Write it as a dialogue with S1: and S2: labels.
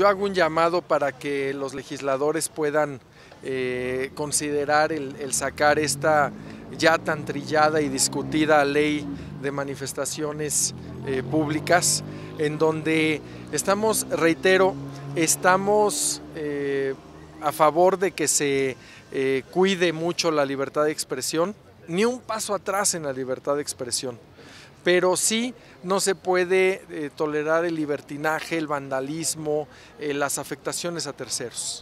S1: yo hago un llamado para que los legisladores puedan eh, considerar el, sacar esta ya tan trillada y discutida ley de manifestaciones eh, públicas, en donde estamos, reitero, estamos eh, a favor de que se cuide mucho la libertad de expresión, ni un paso atrás en la libertad de expresión. Pero sí no se puede eh, tolerar el libertinaje, el vandalismo, eh, las afectaciones a terceros.